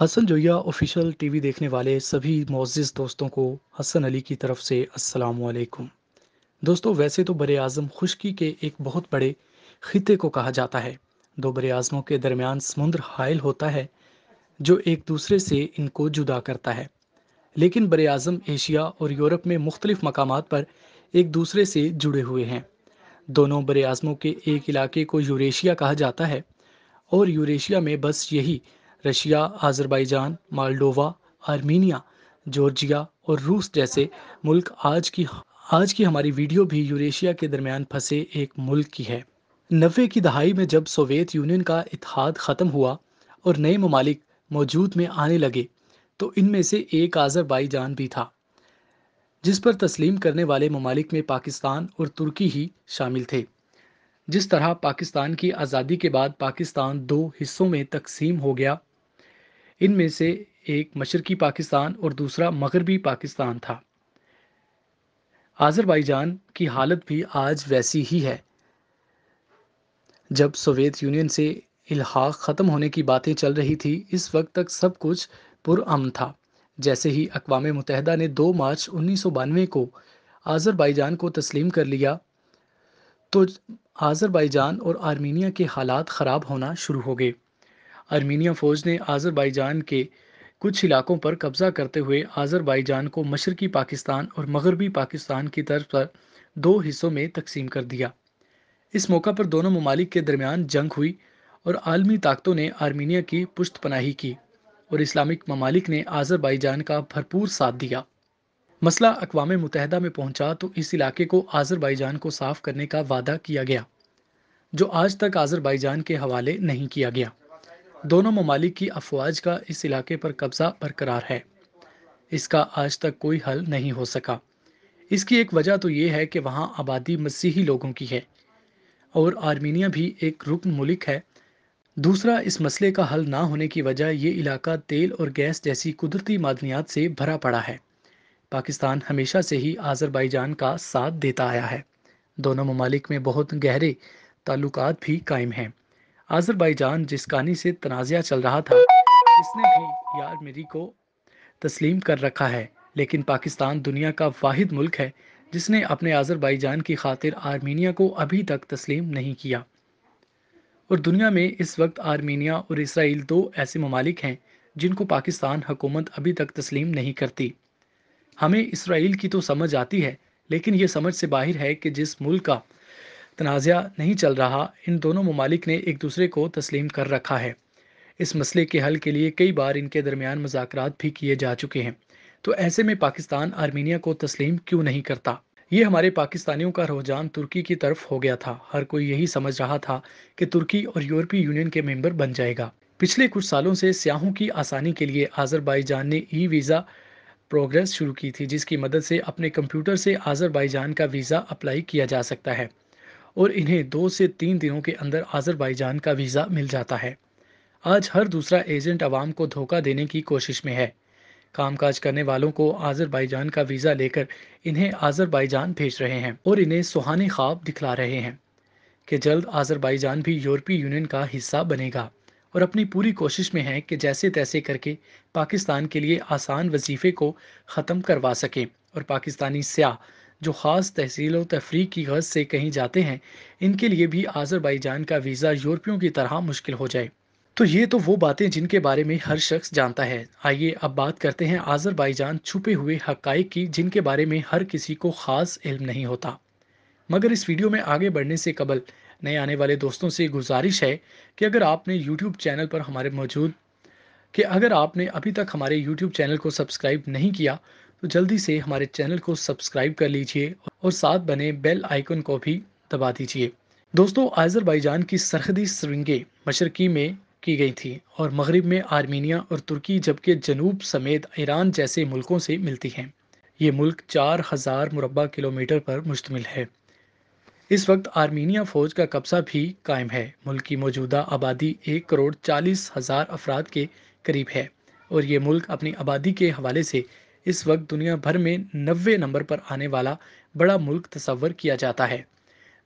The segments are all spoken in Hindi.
हसन जोया ऑफिशियल टीवी देखने वाले सभी मोजिज़ दोस्तों को हसन अली की तरफ से अस्सलाम वालेकुम दोस्तों वैसे तो बड़े अज़म खुशकी के एक बहुत बड़े ख़िते को कहा जाता है दो बड़े आज़मों के दरमियान समुद्र हायल होता है जो एक दूसरे से इनको जुदा करता है लेकिन बड़े आज़म एशिया और यूरोप में मुख्तलिफ मकाम पर एक दूसरे से जुड़े हुए हैं दोनों बड़े आज़मों के एक इलाके को यूरेशिया कहा जाता है और यूरेशिया में बस यही Russia Azerbaijan Moldova Armenia Georgia और रूस जैसे मुल्क आज की आज की हमारी वीडियो भी यूरेशिया के दरमियान फंसे एक मुल्क की है नब्बे की दहाई में जब सोवियत यूनियन का इतिहाद ख़त्म हुआ और नए ममालिक मौजूद में आने लगे तो इनमें से एक आज़रबाईजान भी था जिस पर तस्लीम करने वाले ममालिक में पाकिस्तान और तुर्की ही शामिल थे जिस तरह पाकिस्तान की आज़ादी के बाद पाकिस्तान दो हिस्सों में तकसीम हो गया इनमें से एक मशरकी पाकिस्तान और दूसरा मगरबी पाकिस्तान था आज़रबाईजान की हालत भी आज वैसी ही है जब सोवियत यूनियन से इलाहा ख़त्म होने की बातें चल रही थी इस वक्त तक सब कुछ पुरअम था जैसे ही अकवा मुतहदा ने 2 मार्च उन्नीस को आज़रबाईजान को तस्लीम कर लिया तो आज़रबाईजान और आर्मीनिया के हालात ख़राब होना शुरू हो गए आर्मीनिया फ़ौज ने आज़रबाईजान के कुछ इलाकों पर कब्ज़ा करते हुए आज़रबाईजान को मशरकी पाकिस्तान और मगरबी पाकिस्तान की तरफ पर दो हिस्सों में तकसीम कर दिया इस मौका पर दोनों ममालिक के दरमियान जंग हुई और आलमी ताकतों ने आर्मीनिया की पुश्त पनाही की और इस्लामिक ममालिक ने आज़रबाईजान का भरपूर साथ दिया मसला अकवा मुतहदा में पहुंचा तो इस इलाके को आज़रबाईजान को साफ करने का वादा किया गया जो आज तक आज़रबाईजान के हवाले नहीं किया गया दोनों ममालिक की अफवाज का इस इलाके पर कब्ज़ा बरकरार है इसका आज तक कोई हल नहीं हो सका इसकी एक वजह तो ये है कि वहाँ आबादी मसीही लोगों की है और आर्मीनिया भी एक रुकन मुल्क है दूसरा इस मसले का हल ना होने की वजह ये इलाका तेल और गैस जैसी कुदरती मादनियात से भरा पड़ा है पाकिस्तान हमेशा से ही आज़रबाईजान का साथ देता आया है दोनों ममालिक में बहुत गहरे ताल्लुक भी कायम हैं आज़रबाईजान जिस कहानी से तनाज़ा चल रहा था इसने भी यार मेरी को तस्लीम कर रखा है लेकिन पाकिस्तान दुनिया का वाहिद मुल्क है जिसने अपने आज़रबाईजान की खातिर आर्मीनिया को अभी तक तस्लीम नहीं किया और दुनिया में इस वक्त आर्मीनिया और इसराइल दो ऐसे ममालिक हैं जिनको पाकिस्तान हुकूमत अभी तक तस्लीम नहीं करती हमें इसराइल की तो समझ आती है लेकिन ये समझ से बाहर है कि जिस मुल्क का तनाज़ा नहीं चल रहा इन दोनों ममालिक ने एक दूसरे को तस्लीम कर रखा है इस मसले के हल के लिए कई बार इनके दरमियान मजाक भी किए जा चुके हैं तो ऐसे में पाकिस्तान आर्मीनिया को तस्लीम क्यों नहीं करता ये हमारे पाकिस्तानियों का रुझान तुर्की की तरफ हो गया था हर कोई यही समझ रहा था कि तुर्की और यूरोपीय यूनियन के मेंबर बन जाएगा पिछले कुछ सालों से सियाहों की आसानी के लिए आज़रबाईजान ने ई वीज़ा प्रोग्रेस शुरू की थी जिसकी मदद से अपने कंप्यूटर से आज़रबाईजान का वीज़ा अप्लाई किया जा सकता है और इन्हें दो से तीन दिनों के अंदर आज़रबाईजान का वीज़ा मिल जाता है आज हर दूसरा एजेंट आवाम को धोखा देने की कोशिश में है कामकाज करने वालों को आज़रबाईजान का वीज़ा लेकर इन्हें आज़रबाईजान भेज रहे हैं और इन्हें सुहाने ख्वाब दिखला रहे हैं कि जल्द आज़रबाईजान भी यूरोपीय यूनियन का हिस्सा बनेगा और अपनी पूरी कोशिश में है कि जैसे तैसे करके पाकिस्तान के लिए आसान वजीफे को ख़त्म करवा सकें और पाकिस्तानी स्याह जो ख़ास तहसील और तफरी की गर्ज से कहीं जाते हैं इनके लिए भी आज़रबाईजान का वीज़ा यूरोपियों की तरह मुश्किल हो जाए तो ये तो वो बातें जिनके बारे में हर शख्स जानता है आइए अब बात करते हैं आज़रबाईजान छुपे हुए हक़ की जिनके बारे में हर किसी को ख़ास इल्म नहीं होता मगर इस वीडियो में आगे बढ़ने से कबल नए आने वाले दोस्तों से गुजारिश है कि अगर आपने YouTube चैनल पर हमारे मौजूद कि अगर आपने अभी तक हमारे YouTube चैनल को सब्सक्राइब नहीं किया तो जल्दी से हमारे चैनल को सब्सक्राइब कर लीजिए और साथ बने बेल आइकन को भी दबा दीजिए दोस्तों आज़रबाईजान की सरहदी सुरंगें मशरकी में की गई थी और मगरब में आर्मीनिया और तुर्की जबकि जनूब समेत ईरान जैसे मुल्कों से मिलती हैं ये मुल्क चार हज़ार मुरबा किलोमीटर पर मुश्तमिल है इस वक्त आर्मीनिया फ़ौज का कब्ज़ा भी कायम है मुल्क की मौजूदा आबादी एक करोड़ चालीस हज़ार अफराद के करीब है और ये मुल्क अपनी आबादी के हवाले से इस वक्त दुनिया भर में नबे नंबर पर आने वाला बड़ा मुल्क तस्वर किया जाता है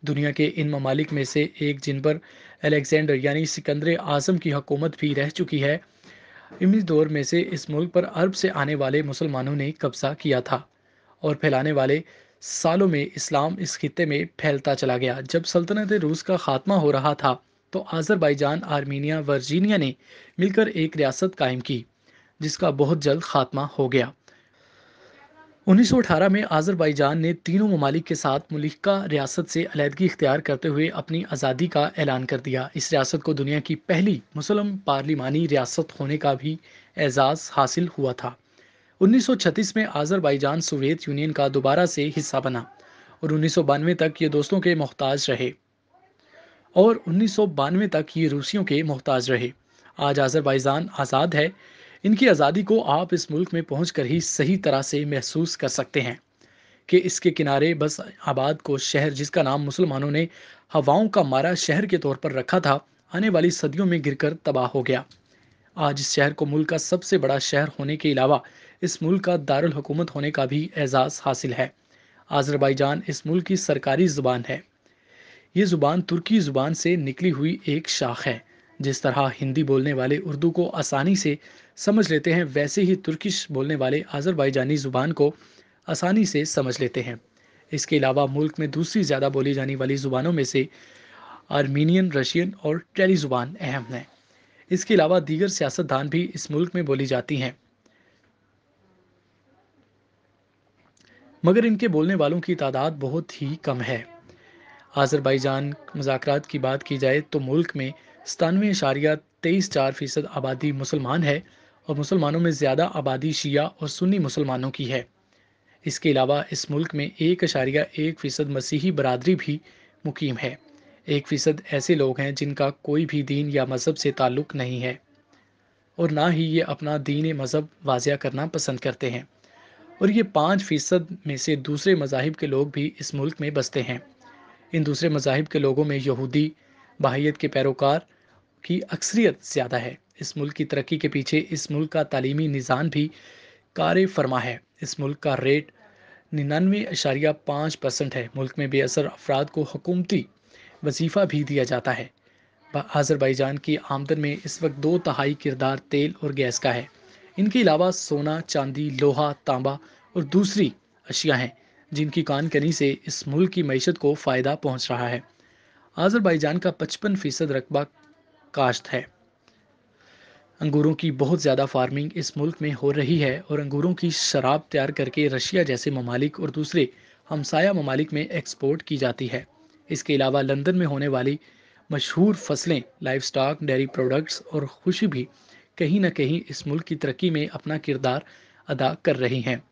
दुनिया के इन ममालिक में से एक जिन पर अलेक्जेंडर यानी सिकंदर आज़म की हकूमत भी रह चुकी है इमी दौर में से इस मुल्क पर अरब से आने वाले मुसलमानों ने कब्ज़ा किया था और फैलाने वाले सालों में इस्लाम इस खत्े में फैलता चला गया जब सल्तनत रूस का खात्मा हो रहा था तो आज़रबाईजान आर्मीनिया वर्जीनिया ने मिलकर एक रियासत कायम की जिसका बहुत जल्द खात्मा हो गया 1918 में आज़रबाईजान ने तीनों ममालिक के साथ मलिका रियासत से अलीहदगी इख्तियार करते हुए अपनी आज़ादी का ऐलान कर दिया इस रियासत को दुनिया की पहली मुसलम पार्लिमानी रियासत होने का भी एजाज़ हासिल हुआ था 1936 में आज़रबाईजान सोवियत यूनियन का दोबारा से हिस्सा बना और उन्नीस तक ये दोस्तों के मोहताज रहे और उन्नीस तक ये रूसियों के मोहताज रहे आज आज़रबाईजान आज़ाद है इनकी आज़ादी को आप इस मुल्क में पहुँच कर ही सही तरह से महसूस कर सकते हैं कि इसके किनारे बस आबाद को शहर जिसका नाम मुसलमानों ने हवाओं का मारा शहर के तौर पर रखा था आने वाली सदियों में गिरकर तबाह हो गया आज इस शहर को मुल्क का सबसे बड़ा शहर होने के अलावा इस मुल्क का दारुल हुकूमत होने का भी एजाज़ हासिल है आज़रबाईजान इस मुल्क की सरकारी ज़ुबान है ये ज़ुबान तुर्की ज़ुबान से निकली हुई एक शाख है जिस तरह हिंदी बोलने वाले उर्दू को आसानी से समझ लेते हैं वैसे ही तुर्किश बोलने वाले आज़रबाईजानी ज़ुबान को आसानी से समझ लेते हैं इसके अलावा मुल्क में दूसरी ज़्यादा बोली जाने वाली ज़ुबानों में से आर्मीनियन रशियन और टैली ज़ुबान अहम है इसके अलावा दीगर सियासतदान भी इस मुल्क में बोली जाती हैं मगर इनके बोलने वालों की तादाद बहुत ही कम है आज़रबाईजान मजाक की बात की जाए तो मुल्क में सतानवे इशारिया तेईस चार फीसद आबादी मुसलमान है और मुसलमानों में ज़्यादा आबादी शिया और सुन्नी मुसलमानों की है इसके अलावा इस मुल्क में एक अशारिया एक फ़ीसद मसीही बरदरी भी मुकीम है एक फ़ीसद ऐसे लोग हैं जिनका कोई भी दीन या मज़हब से ताल्लुक़ नहीं है और ना ही ये अपना दीन मज़हब वाजिया करना पसंद करते हैं और ये पाँच फ़ीसद में से दूसरे मजाहब के लोग भी इस मुल्क में बसते हैं इन दूसरे मजाहब के लोगों में यहूदी बाहियत के पैरोकार की अक्सरियत ज़्यादा है इस मुल्क की तरक्की के पीछे इस मुल्क का तालीमी निज़ाम भी कार फरमा है इस मुल्क का रेट निन्यानवे अशारिया पाँच परसेंट है मुल्क में बेअसर अफराद को हकूमती वजीफ़ा भी दिया जाता है आज़रबाईजान की आमदन में इस वक्त दो तहाई किरदार तेल और गैस का है इनके अलावा सोना चांदी लोहा तांबा और दूसरी अशिया हैं जिनकी कानकनी से इस मुल्क की मीशत को फ़ायदा पहुँच रहा है आज़रबाईजान का 55 फीसद रकबा काश्त है अंगूरों की बहुत ज़्यादा फार्मिंग इस मुल्क में हो रही है और अंगूरों की शराब तैयार करके रशिया जैसे ममालिक और दूसरे हमसाया ममालिक में एक्सपोर्ट की जाती है इसके अलावा लंदन में होने वाली मशहूर फसलें लाइफ स्टॉक डेयरी प्रोडक्ट्स और खुशी भी कहीं ना कहीं इस मुल्क की तरक्की में अपना किरदार अदा कर रही हैं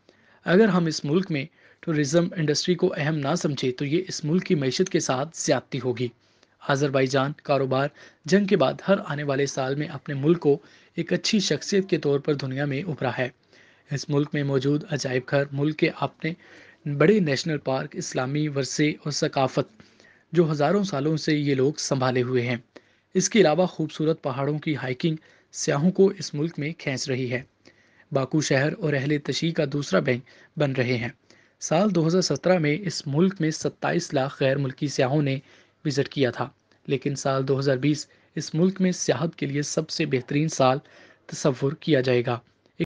अगर हम इस मुल्क में टूरिज़्म इंडस्ट्री को अहम ना समझे तो ये इस मुल्क की मीशत के साथ ज्यादती होगी आज़रबाईजान कारोबार जंग के बाद हर आने वाले साल में अपने मुल्क को एक अच्छी शख्सियत के तौर पर दुनिया में उभरा है इस मुल्क में मौजूद अजायब घर मुल्क के अपने बड़े नेशनल पार्क इस्लामी वरसे और सकाफत जो हज़ारों सालों से ये लोग संभाले हुए हैं इसके अलावा खूबसूरत पहाड़ों की हाइकिंग सयाहों को इस मुल्क में खींच रही है बाकू शहर और अहल तशी का दूसरा बैंक बन रहे हैं साल 2017 में इस मुल्क में 27 लाख गैर मुल्की सयाहों ने विज़िट किया था लेकिन साल 2020 इस मुल्क में सियाहत के लिए सबसे बेहतरीन साल तस्वुर किया जाएगा